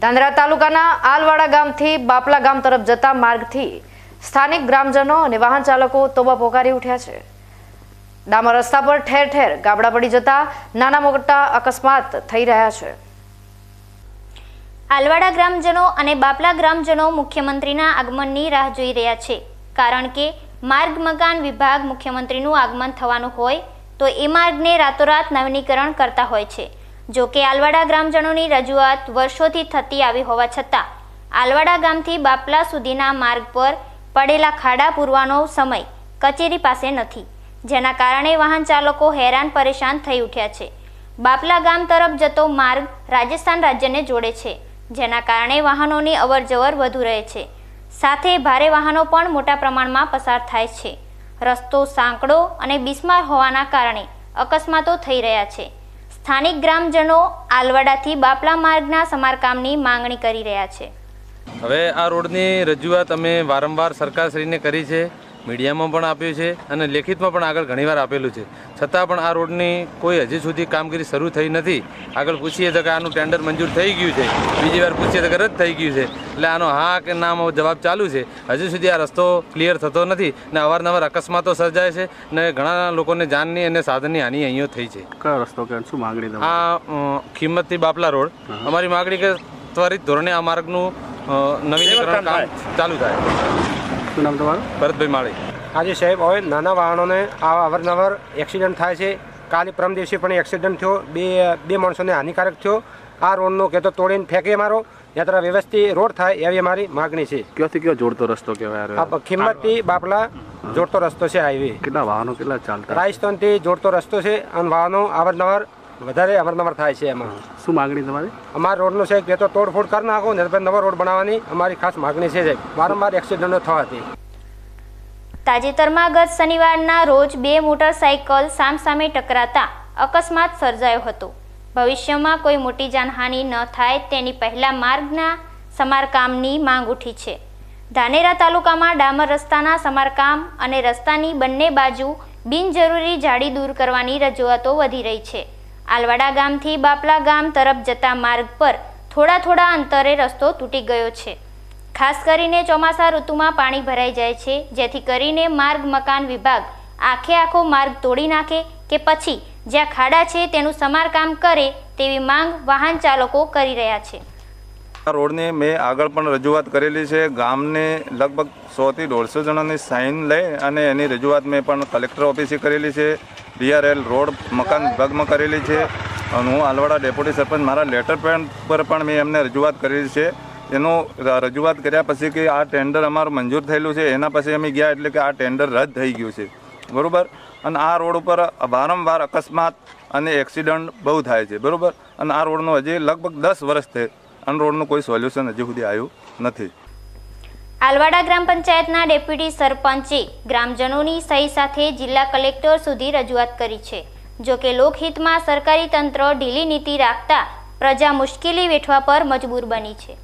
ધાંધ્રા તાલુકાના આલવાડા ગામથી બાપલા ગામ તરફ જતા માર્ગથી સ્થાનિક ગ્રામજનો અને વાહન ચાલકો તોબા પોકારી ઉઠ્યા છે ડામર રસ્તા પર ઠેર ઠેર ગાબડા પડી જતા નાના મોટા અકસ્માત થઈ રહ્યા છે આલવાડા ગ્રામજનો અને બાપલા ગ્રામજનો મુખ્યમંત્રીના આગમનની રાહ જોઈ રહ્યા છે કારણ કે માર્ગ મકાન વિભાગ મુખ્યમંત્રીનું આગમન થવાનું હોય તો એ માર્ગને રાતોરાત નવીનીકરણ કરતા હોય છે જોકે આલવાડા ગ્રામજનોની રજૂઆત વર્ષોથી થતી આવી હોવા છતાં આલવાડા ગામથી બાપલા સુધીના માર્ગ પર પડેલા ખાડા પૂરવાનો સમય કચેરી પાસે નથી જેના કારણે વાહન ચાલકો હેરાન પરેશાન થઈ ઉઠ્યા છે બાપલા ગામ તરફ જતો માર્ગ રાજસ્થાન રાજ્યને જોડે છે જેના કારણે વાહનોની અવરજવર વધુ રહે છે સાથે ભારે વાહનો પણ મોટા પ્રમાણમાં પસાર થાય છે રસ્તો સાંકડો અને બિસ્માર હોવાના કારણે અકસ્માતો થઈ રહ્યા છે સ્થાનિક ગ્રામજનો આલવાડાથી બાપલા માર્ગના સમારકામની માંગણી કરી રહ્યા છે હવે આ રોડની રજૂઆત અમે વારંવાર સરકારશ્રીને કરી છે મીડિયામાં પણ આપ્યું છે અને લેખિતમાં પણ આગળ ઘણીવાર આપેલું છે છતાં પણ આ રોડની કોઈ હજી સુધી કામગીરી શરૂ થઈ નથી આગળ પૂછીએ તો કે આનું ટેન્ડર મંજૂર થઈ ગયું છે બીજી વાર પૂછીએ તો કે રદ થઈ ગયું છે એટલે આનો હા કે નામ જવાબ ચાલુ છે હજુ સુધી આ રસ્તો ક્લિયર થતો નથી ને અવારનવાર અકસ્માતો સર્જાય છે ને ઘણા લોકોને જાનની અને સાધનની હાનિ અહીંયો થઈ છે કયો રસ્તો કે શું માગણી હા કિંમતથી બાપલા રોડ અમારી માગણી કે ત્વરિત ધોરણે આ માર્ગનું નવીનીકરણ કામ ચાલુ થાય શું નામ તમારું ભરતભાઈ માળી આજે સાહેબ હવે નાના વાહનોને આ અવરનવર એક્સિડન્ટ થાય છે કાલે પરમ દિવસે પણ એક્સિડન્ટ થયો બે બે માણસોને હાનિકારક થયો આ રોડનો તો તોડીને ફેંકે મારો યાત્રા વ્યવસ્થિત રોડ થાય એવી અમારી માગણી છે ક્યાંથી કયો જોડતો રસ્તો કહેવાય ખિંમતથી બાપલા જોડતો રસ્તો છે હાઈવે કેટલા વાહનો કેટલા ચાલતા રાજસ્થાનથી જોડતો રસ્તો છે અને વાહનો અવારનવાર વધારે અમરનમર થાય છે એમાં શું માગણી તમારી અમારા રોડનું છે કે તો તોડફોડ કરી નાખો ને નવો રોડ બનાવવાની અમારી ખાસ માગણી છે વારંવાર એક્સિડન્ટો થવા તાજેતરમાં ગત શનિવારના રોજ બે મોટરસાઇકલ સામસામે ટકરાતા અકસ્માત સર્જાયો હતો ભવિષ્યમાં કોઈ મોટી જાનહાનિ ન થાય તેની પહેલા માર્ગના સમારકામની માંગ ઉઠી છે ધાનેરા તાલુકામાં ડામર રસ્તાના સમારકામ અને રસ્તાની બંને બાજુ બિનજરૂરી જાડી દૂર કરવાની રજૂઆતો વધી રહી છે આલવાડા ગામથી બાપલા ગામ તરફ જતા માર્ગ પર થોડા થોડા અંતરે રસ્તો તૂટી ગયો છે ખાસ કરીને ચોમાસા ઋતુમાં પાણી ભરાઈ જાય છે જેથી કરીને માર્ગ મકાન વિભાગ આખે આખો માર્ગ તોડી નાખે કે પછી જ્યાં ખાડા છે તેનું સમારકામ કરે તેવી માંગ વાહન ચાલકો કરી રહ્યા છે આ રોડની મેં આગળ પણ રજૂઆત કરેલી છે ગામને લગભગ સોથી દોઢસો જણાની સાઇન લઈ અને એની રજૂઆત મેં પણ કલેક્ટર ઓફિસે કરેલી છે ડીઆરએલ રોડ મકાન વિભાગમાં કરેલી છે અને હું આલવાડા ડેપ્યુટી સરપંચ મારા લેટર પેન પર પણ મેં એમને રજૂઆત કરેલી છે એનો રજૂઆત કર્યા પછી કે આ ટેન્ડર અમારું મંજૂર થયેલું છે એના પછી અમે ગયા એટલે કે આ ટેન્ડર રદ થઈ ગયું છે બરાબર અને આ રોડ ઉપર વારંવાર અકસ્માત અને એક્સિડન્ટ બહુ થાય છે બરાબર અને આ રોડનો હજી લગભગ દસ વર્ષ થઈ અને રોડનું કોઈ સોલ્યુશન હજી સુધી આવ્યું નથી આલવાડા ગ્રામ પંચાયતના ડેપ્યુટી સરપંચે ગ્રામજનોની સહી સાથે જિલ્લા કલેક્ટર સુધી રજૂઆત કરી છે જોકે લોકહિતમાં સરકારી તંત્ર ઢીલી નીતિ રાખતા પ્રજા મુશ્કેલી વેઠવા પર મજબૂર બની છે